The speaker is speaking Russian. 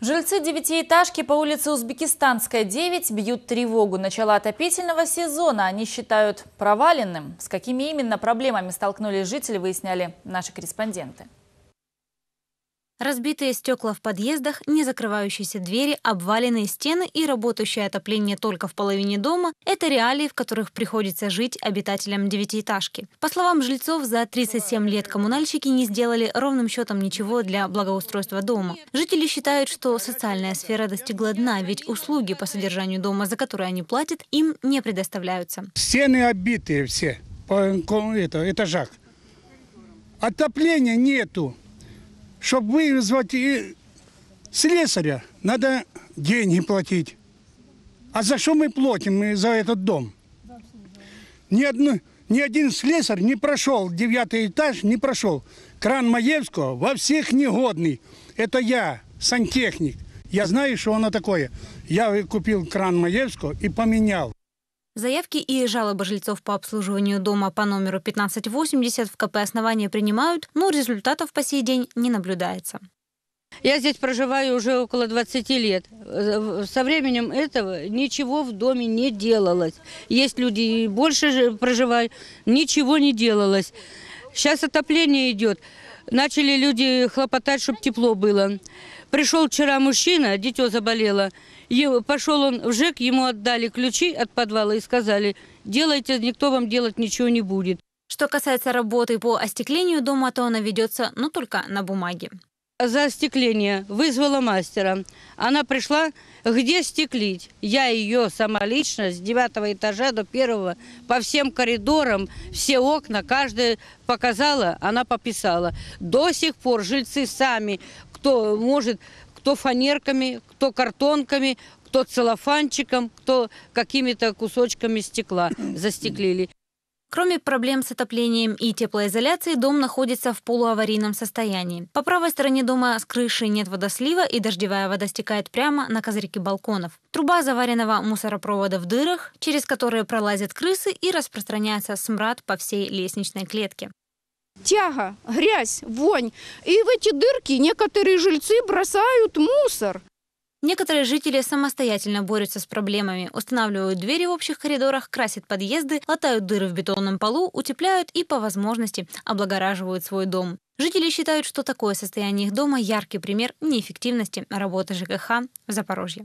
Жильцы девятиэтажки по улице Узбекистанская, 9 бьют тревогу. Начало отопительного сезона они считают проваленным. С какими именно проблемами столкнулись жители, выясняли наши корреспонденты. Разбитые стекла в подъездах, не закрывающиеся двери, обваленные стены и работающее отопление только в половине дома – это реалии, в которых приходится жить обитателям девятиэтажки. По словам жильцов, за 37 лет коммунальщики не сделали ровным счетом ничего для благоустройства дома. Жители считают, что социальная сфера достигла дна, ведь услуги по содержанию дома, за которые они платят, им не предоставляются. Стены обитые все по этажах. Отопления нету. Чтобы вызвать слесаря, надо деньги платить. А за что мы платим мы за этот дом? Ни, одно, ни один слесарь не прошел, девятый этаж не прошел. Кран Маевского во всех негодный. Это я, сантехник. Я знаю, что оно такое. Я купил кран Маевского и поменял. Заявки и жалобы жильцов по обслуживанию дома по номеру 1580 в КП основания принимают, но результатов по сей день не наблюдается. Я здесь проживаю уже около 20 лет. Э, со временем этого ничего в доме не делалось. Есть люди и больше проживают, ничего не делалось. Сейчас отопление идет. Начали люди хлопотать, чтобы тепло было. Пришел вчера мужчина, дитё заболело. Пошел он в ЖЭК, ему отдали ключи от подвала и сказали, делайте, никто вам делать ничего не будет. Что касается работы по остеклению дома, то она ведется, но ну, только на бумаге за остекление вызвала мастера. Она пришла, где стеклить? Я ее сама лично с девятого этажа до первого по всем коридорам, все окна, каждая показала, она пописала. До сих пор жильцы сами, кто может, кто фанерками, кто картонками, кто целлофанчиком, кто какими-то кусочками стекла застеклили. Кроме проблем с отоплением и теплоизоляцией, дом находится в полуаварийном состоянии. По правой стороне дома с крыши нет водослива, и дождевая вода стекает прямо на козырьки балконов. Труба заваренного мусоропровода в дырах, через которые пролазят крысы и распространяется смрад по всей лестничной клетке. Тяга, грязь, вонь. И в эти дырки некоторые жильцы бросают мусор. Некоторые жители самостоятельно борются с проблемами, устанавливают двери в общих коридорах, красят подъезды, латают дыры в бетонном полу, утепляют и, по возможности, облагораживают свой дом. Жители считают, что такое состояние их дома – яркий пример неэффективности работы ЖКХ в Запорожье.